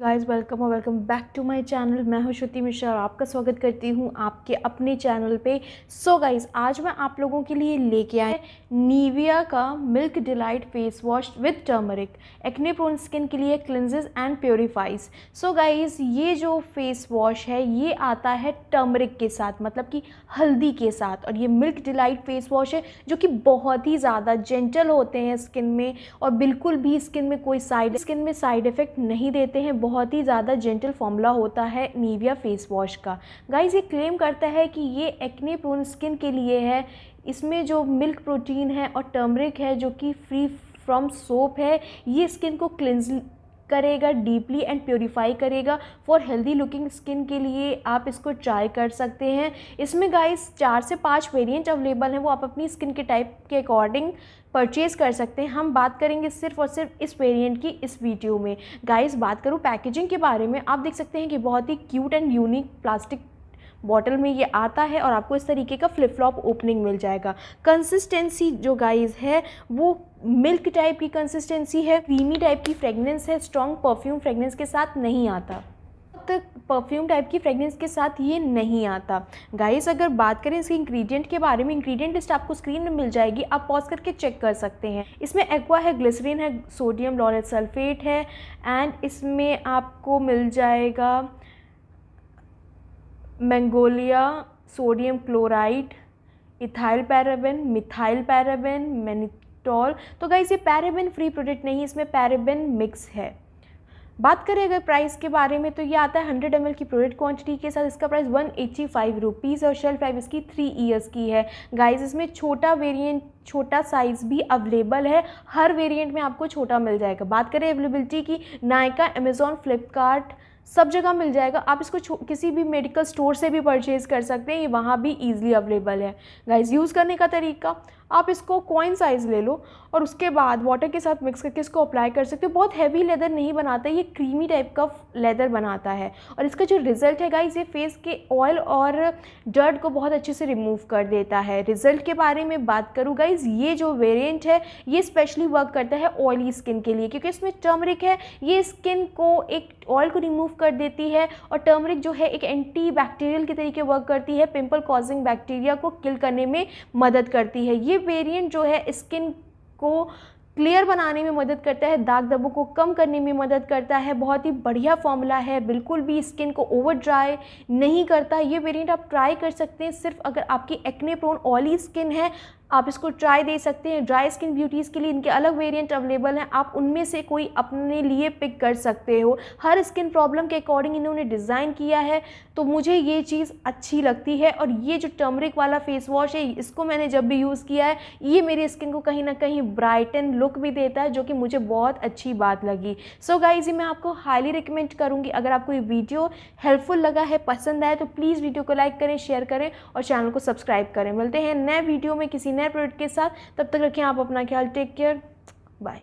guys welcome और welcome back to my channel मैं हूं श्रुति मिश्रा और आपका स्वागत करती हूं आपके अपने चैनल पे सो so गाइस आज मैं आप लोगों के लिए लेके आए नीविया का milk delight face wash with turmeric acne prone skin के लिए cleanses and purifies so guys ये जो फेस वॉश है ये आता है टर्मरिक के साथ मतलब कि हल्दी के साथ और ये मिल्क डिलाइट फेस वॉश है जो कि बहुत ही ज़्यादा जेंटल होते हैं स्किन में और बिल्कुल भी स्किन में कोई साइड स्किन में साइड इफ़ेक्ट नहीं देते हैं बहुत ही ज़्यादा जेंटल फॉर्मूला होता है नीविया फेस वॉश का गाइस ये क्लेम करता है कि ये एक्ने प्रोन स्किन के लिए है इसमें जो मिल्क प्रोटीन है और टर्मरिक है जो कि फ्री फ्रॉम सोप है ये स्किन को क्लिंज करेगा डीपली एंड प्योरीफाई करेगा फॉर हेल्दी लुकिंग स्किन के लिए आप इसको ट्राई कर सकते हैं इसमें गाइस चार से पाँच वेरिएंट अवेलेबल हैं वो आप अपनी स्किन के टाइप के अकॉर्डिंग परचेज कर सकते हैं हम बात करेंगे सिर्फ और सिर्फ इस वेरिएंट की इस वीडियो में गाइस बात करूँ पैकेजिंग के बारे में आप देख सकते हैं कि बहुत ही cute and unique plastic bottle में ये आता है और आपको इस तरीके का फ्लिप फ्लॉप ओपनिंग मिल जाएगा कंसिस्टेंसी जो गाइज है वो मिल्क टाइप की कंसिस्टेंसी है क्रीमी टाइप की फ्रेगनेंस है स्ट्रॉन्ग परफ्यूम फ्रेगनेंस के साथ नहीं आता तक तो परफ्यूम टाइप की फ्रेगनेंस के साथ ये नहीं आता गाइस अगर बात करें इसके इंग्रेडिएंट के बारे में इंग्रेडिएंट लिस्ट आपको स्क्रीन में मिल जाएगी आप पॉज करके चेक कर सकते हैं इसमें एक्वा है ग्लिसरीन है सोडियम लॉरेट सल्फेट है एंड इसमें आपको मिल जाएगा magnolia sodium chloride ethyl paraben methyl paraben mannitol तो गाइज़ ये पैराबेन फ्री प्रोडक्ट नहीं इसमें पैराबेन मिक्स है बात करें अगर प्राइस के बारे में तो ये आता है हंड्रेड एम की प्रोडक्ट क्वांटिटी के साथ इसका price one eighty five rupees और शेल्फ लाइफ इसकी थ्री ईयर्स की है गाइस इसमें छोटा वेरिएंट छोटा साइज़ भी अवेलेबल है हर वेरिएंट में आपको छोटा मिल जाएगा बात करें अवेलेबिलिटी की नायका अमेज़ॉन फ्लिपकार्ट सब जगह मिल जाएगा आप इसको किसी भी मेडिकल स्टोर से भी परचेज़ कर सकते हैं ये वहाँ भी ईज़िली अवेलेबल है गाइज यूज़ करने का तरीका आप इसको कॉइन साइज़ ले लो और उसके बाद वाटर के साथ मिक्स करके इसको अप्लाई कर सकते हो बहुत हैवी लेदर नहीं बनाता ये क्रीमी टाइप का लेदर बनाता है और इसका जो रिज़ल्ट है गाइस ये फेस के ऑयल और डर्ट को बहुत अच्छे से रिमूव कर देता है रिज़ल्ट के बारे में बात करूँ गाइज़ ये जो वेरियंट है ये स्पेशली वर्क करता है ऑयली स्किन के लिए क्योंकि इसमें टर्मरिक है ये स्किन को एक ऑयल को रिमूव कर देती है और टर्मरिक जो है एक एंटी बैक्टीरियल के तरीके वर्क करती है पिम्पल कॉजिंग बैक्टीरिया को किल करने में मदद करती है ये ये वेरिएंट जो है स्किन को क्लियर बनाने में मदद करता है दाग दबों को कम करने में मदद करता है बहुत ही बढ़िया फॉर्मूला है बिल्कुल भी स्किन को ओवर ड्राई नहीं करता ये वेरिएंट आप ट्राई कर सकते हैं सिर्फ अगर आपकी एक्ने प्रोन ऑयली स्किन है आप इसको ट्राई दे सकते हैं ड्राई स्किन ब्यूटीज़ के लिए इनके अलग वेरिएंट अवेलेबल हैं आप उनमें से कोई अपने लिए पिक कर सकते हो हर स्किन प्रॉब्लम के अकॉर्डिंग इन्होंने डिज़ाइन किया है तो मुझे ये चीज़ अच्छी लगती है और ये जो टर्मरिक वाला फेस वॉश है इसको मैंने जब भी यूज़ किया है ये मेरी स्किन को कहीं ना कहीं ब्राइटन लुक भी देता है जो कि मुझे बहुत अच्छी बात लगी सो so गाइज मैं आपको हाईली रिकमेंड करूँगी अगर आपको ये वीडियो हेल्पफुल लगा है पसंद आए तो प्लीज़ वीडियो को लाइक करें शेयर करें और चैनल को सब्सक्राइब करें मिलते हैं नए वीडियो में किसी नए प्रोडक्ट के साथ तब तक रखें आप अपना ख्याल टेक केयर बाय